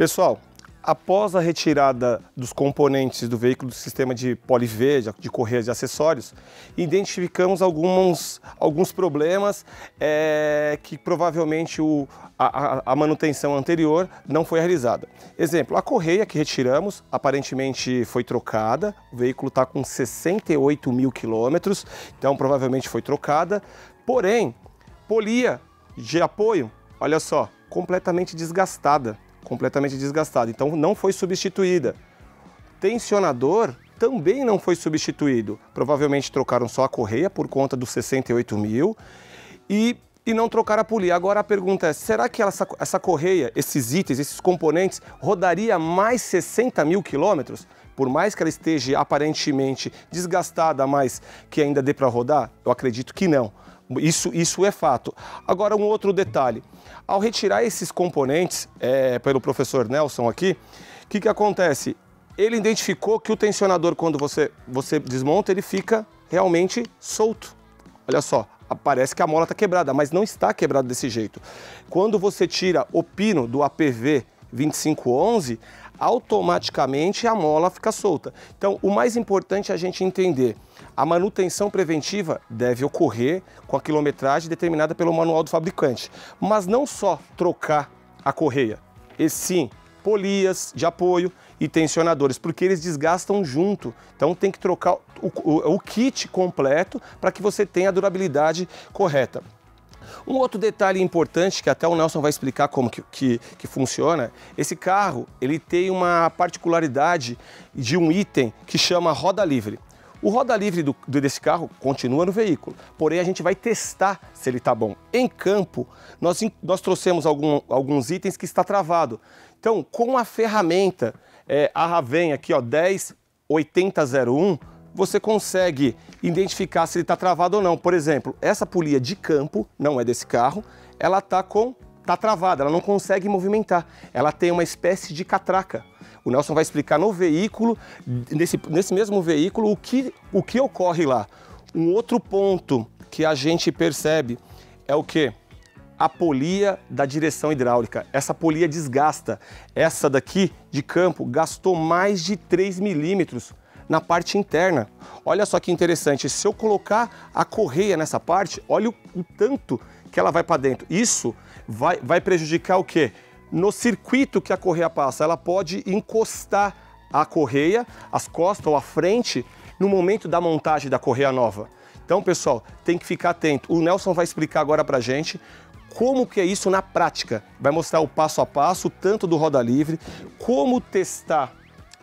Pessoal, após a retirada dos componentes do veículo do sistema de polivê, de correias de acessórios, identificamos alguns, alguns problemas é, que provavelmente o, a, a, manutenção anterior não foi realizada. Exemplo, a correia que retiramos aparentemente foi trocada, o veículo está com 68 mil quilômetros, então provavelmente foi trocada, porém, polia de apoio, olha só, completamente desgastada completamente desgastado, então não foi substituída. Tensionador também não foi substituído. Provavelmente trocaram só a correia por conta dos 68 mil e, e não trocaram a polia. Agora a pergunta é, será que essa essa correia, esses itens, esses componentes, rodaria mais 60 mil quilômetros? por mais que ela esteja aparentemente desgastada, mas que ainda dê para rodar? Eu acredito que não. Isso, isso é fato. Agora, um outro detalhe. Ao retirar esses componentes, é, pelo professor Nelson aqui, o que, que acontece? Ele identificou que o tensionador, quando você, você desmonta, ele fica realmente solto. Olha só, parece que a mola está quebrada, mas não está quebrada desse jeito. Quando você tira o pino do APV 2511, automaticamente a mola fica solta. Então, o mais importante é a gente entender. A manutenção preventiva deve ocorrer com a quilometragem determinada pelo manual do fabricante, mas não só trocar a correia, e sim polias de apoio e tensionadores, porque eles desgastam junto. Então tem que trocar o, o, o kit completo para que você tenha a durabilidade correta. Um outro detalhe importante, que até o Nelson vai explicar como que, que, que funciona, esse carro ele tem uma particularidade de um item que chama roda livre. O roda livre do, desse carro continua no veículo, porém a gente vai testar se ele está bom. Em campo, nós, nós trouxemos algum, alguns itens que está travado. Então, com a ferramenta, é, a Raven aqui, ó, 108001, você consegue identificar se ele está travado ou não. Por exemplo, essa polia de campo, não é desse carro, ela está com tá travada, ela não consegue movimentar. Ela tem uma espécie de catraca. O Nelson vai explicar no veículo, nesse, nesse mesmo veículo, o que, o que ocorre lá. Um outro ponto que a gente percebe é o que? A polia da direção hidráulica. Essa polia desgasta. Essa daqui de campo gastou mais de 3 milímetros na parte interna. Olha só que interessante, se eu colocar a correia nessa parte, olha o, o tanto que ela vai para dentro. Isso vai, vai prejudicar o quê? No circuito que a correia passa, ela pode encostar a correia, as costas ou a frente, no momento da montagem da correia nova. Então, pessoal, tem que ficar atento. O Nelson vai explicar agora para gente como que é isso na prática. Vai mostrar o passo a passo, tanto do roda livre, como testar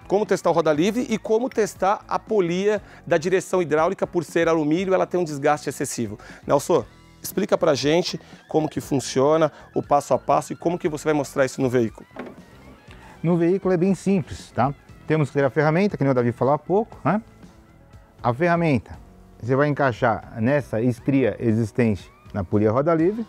como testar o roda livre e como testar a polia da direção hidráulica por ser alumínio, ela tem um desgaste excessivo. Nelson, explica pra gente como que funciona o passo a passo e como que você vai mostrar isso no veículo. No veículo é bem simples, tá? Temos que ter a ferramenta, que nem o Davi falou há pouco, né? A ferramenta você vai encaixar nessa estria existente na polia roda livre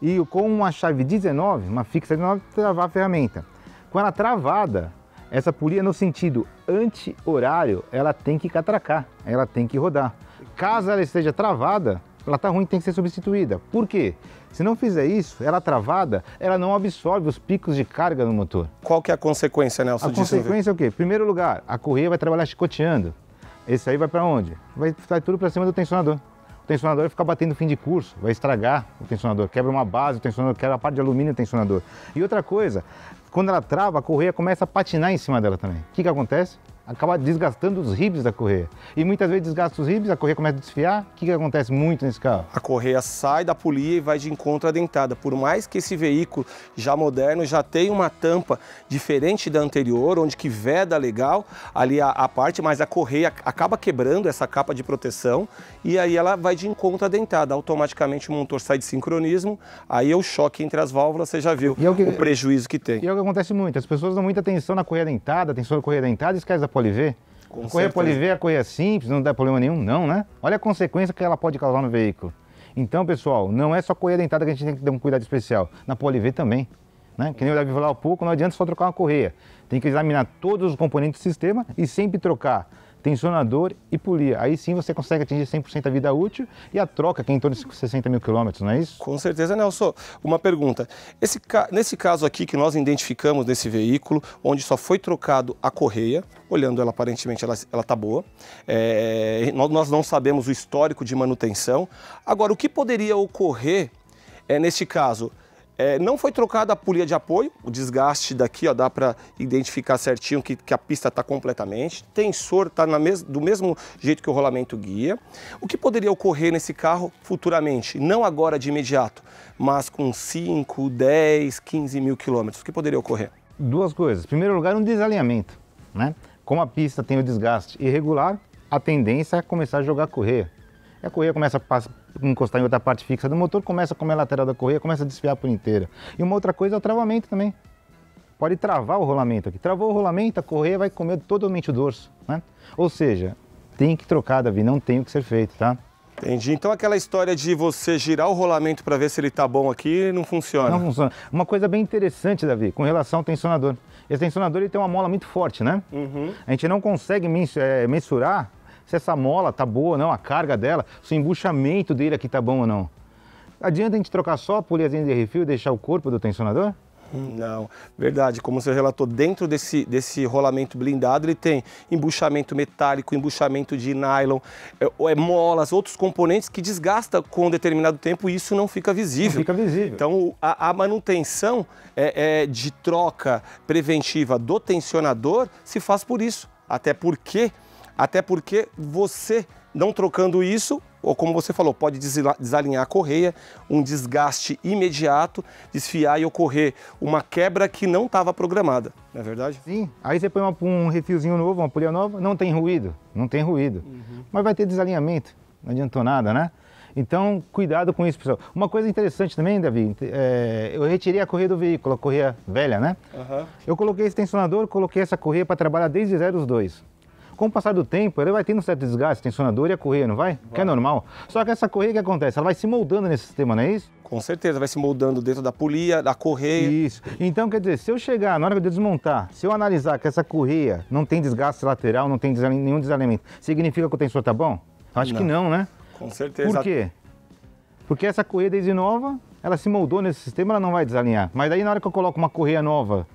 e com uma chave 19, uma fixa 19, travar a ferramenta. Com ela travada, essa polia no sentido anti-horário, ela tem que catracar, ela tem que rodar. Caso ela esteja travada, ela está ruim, tem que ser substituída. Por quê? Se não fizer isso, ela travada, ela não absorve os picos de carga no motor. Qual que é a consequência, Nelson? A consequência é o quê? Primeiro lugar, a correia vai trabalhar chicoteando. Esse aí vai para onde? Vai, ficar tudo para cima do tensionador o tensionador vai é ficar batendo fim de curso, vai estragar o tensionador, quebra uma base, o tensionador quebra a parte de alumínio do tensionador. E outra coisa, quando ela trava, a correia começa a patinar em cima dela também. O que, que acontece? acaba desgastando os ribs da correia. E muitas vezes desgasta os ribs, a correia começa a desfiar. O que, que acontece muito nesse carro? A correia sai da polia e vai de encontro à dentada. Por mais que esse veículo já moderno já tenha uma tampa diferente da anterior, onde que veda legal ali a, a parte, mas a correia acaba quebrando essa capa de proteção e aí ela vai de encontro à dentada. Automaticamente o motor sai de sincronismo, aí é o choque entre as válvulas, você já viu é o, que... o, prejuízo que tem. E é o que acontece muito, as pessoas dão muita atenção na correia dentada, atenção na correia dentada, esquece da polivê Com a correia Poliver é a correia é simples, não dá problema nenhum, não, né? Olha a consequência que ela pode causar no veículo. Então, pessoal, não é só correia dentada que a gente tem que ter um cuidado especial. Na polivê também. Né? Que nem eu já falar há pouco, não adianta só trocar uma correia. Tem que examinar todos os componentes do sistema e sempre trocar tensionador e polia. Aí sim você consegue atingir 100% da vida útil e a troca que é em torno de 60 mil quilômetros, não é isso? Com certeza, Nelson. Uma pergunta. Esse, nesse caso aqui que nós identificamos nesse veículo, onde só foi trocado a correia, olhando ela aparentemente ela está boa, é, nós não sabemos o histórico de manutenção. Agora, o que poderia ocorrer é, neste caso? É, não foi trocada a polia de apoio, o desgaste daqui ó, dá para identificar certinho que, que a pista está completamente. Tensor está mes do mesmo jeito que o rolamento guia. O que poderia ocorrer nesse carro futuramente? Não agora de imediato, mas com 5, 10, 15 mil quilômetros. O que poderia ocorrer? Duas coisas. Em primeiro lugar, um desalinhamento. Né? Como a pista tem o desgaste irregular, a tendência é começar a jogar a correia. E a correia começa a encostar em outra parte fixa do motor, começa a comer a lateral da correia, começa a desfiar por inteira. E uma outra coisa é o travamento também. Pode travar o rolamento aqui. Travou o rolamento, a correia vai comer totalmente o dorso, né? Ou seja, tem que trocar, Davi, não tem o que ser feito, tá? Entendi. Então aquela história de você girar o rolamento para ver se ele está bom aqui não funciona. Não funciona. Uma coisa bem interessante, Davi, com relação ao tensionador. Esse tensionador ele tem uma mola muito forte, né? Uhum. A gente não consegue eh, mensurar se essa mola tá boa ou não, a carga dela, se o embuchamento dele aqui tá bom ou não. Adianta a gente trocar só a poliazinha de refil e deixar o corpo do tensionador? Hum, não, verdade. Como você relatou, dentro desse, desse rolamento blindado, ele tem embuchamento metálico, embuchamento de nylon, é, é molas, outros componentes que desgasta com um determinado tempo e isso não fica visível. Não fica visível. Então, a, a manutenção é, é, de troca preventiva do tensionador se faz por isso. Até porque até porque você não trocando isso, ou como você falou, pode desalinhar a correia, um desgaste imediato, desfiar e ocorrer uma quebra que não estava programada, não é verdade? Sim, aí você põe uma, um refilzinho novo, uma polia nova, não tem ruído, não tem ruído, uhum. mas vai ter desalinhamento, não adiantou nada, né? Então, cuidado com isso, pessoal. Uma coisa interessante também, Davi, é, eu retirei a correia do veículo, a correia velha, né? Uhum. Eu coloquei esse tensionador, coloquei essa correia para trabalhar desde zero os dois. Com o passar do tempo, ela vai tendo um certo desgaste, tensionador e a correia, não vai? vai? Que é normal. Só que essa correia que acontece, ela vai se moldando nesse sistema, não é isso? Com certeza, vai se moldando dentro da polia, da correia. Isso. Então, quer dizer, se eu chegar na hora de desmontar, se eu analisar que essa correia não tem desgaste lateral, não tem nenhum desalinhamento, significa que o tensor tá bom? Acho não. que não, né? Com certeza. Por quê? Porque essa correia desde nova, ela se moldou nesse sistema, ela não vai desalinhar. Mas daí na hora que eu coloco uma correia nova,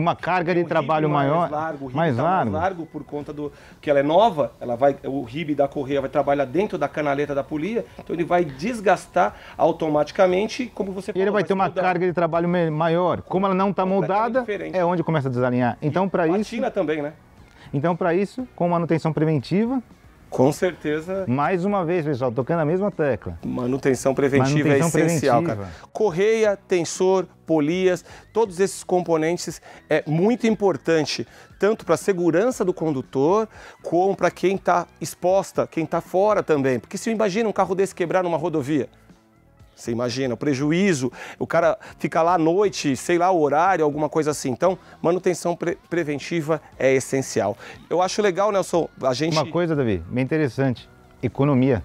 uma carga de é um trabalho maior. Tá mais largo, o mais, tá largo. mais largo por conta do que ela é nova, ela vai o ribe da correia vai trabalhar dentro da canaleta da polia, então ele vai desgastar automaticamente, como você falou, ele vai, ter uma mudar. carga de trabalho maior. Como ela não está é moldada, é onde começa a desalinhar. Então para isso. China também, né? Então para isso, com manutenção preventiva, com certeza. Mais uma vez, pessoal, tocando a mesma tecla. Manutenção preventiva é Manutenção é essencial, preventiva. cara. Correia, tensor, polias, todos esses componentes é muito importante, tanto para a segurança do condutor, como para quem está exposta, quem está fora também. Porque se imagina um carro desse quebrar numa rodovia, você imagina, o prejuízo, o cara fica lá à noite, sei lá, o horário, alguma coisa assim. Então, manutenção pre preventiva é essencial. Eu acho legal, Nelson, a gente. Uma coisa, Davi, bem interessante: economia.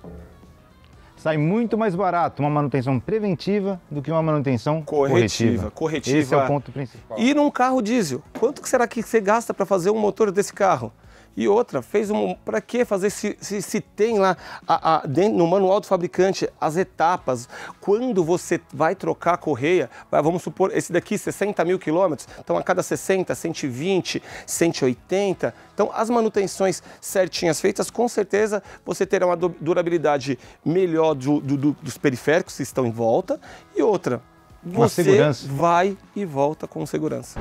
Sai muito mais barato uma manutenção preventiva do que uma manutenção corretiva. Corretiva. corretiva. Esse é o ponto principal. E num carro diesel, quanto será que você gasta para fazer um motor desse carro? E outra, fez um. Para que fazer se, se, se, tem lá a, a, dentro, no manual do fabricante as etapas? Quando você vai trocar a correia, vamos supor, esse daqui 60 mil quilômetros, então a cada 60, 120, 180. Então as manutenções certinhas feitas, com certeza você terá uma durabilidade melhor do, do, do, dos periféricos que estão em volta. E outra, você vai e volta com segurança.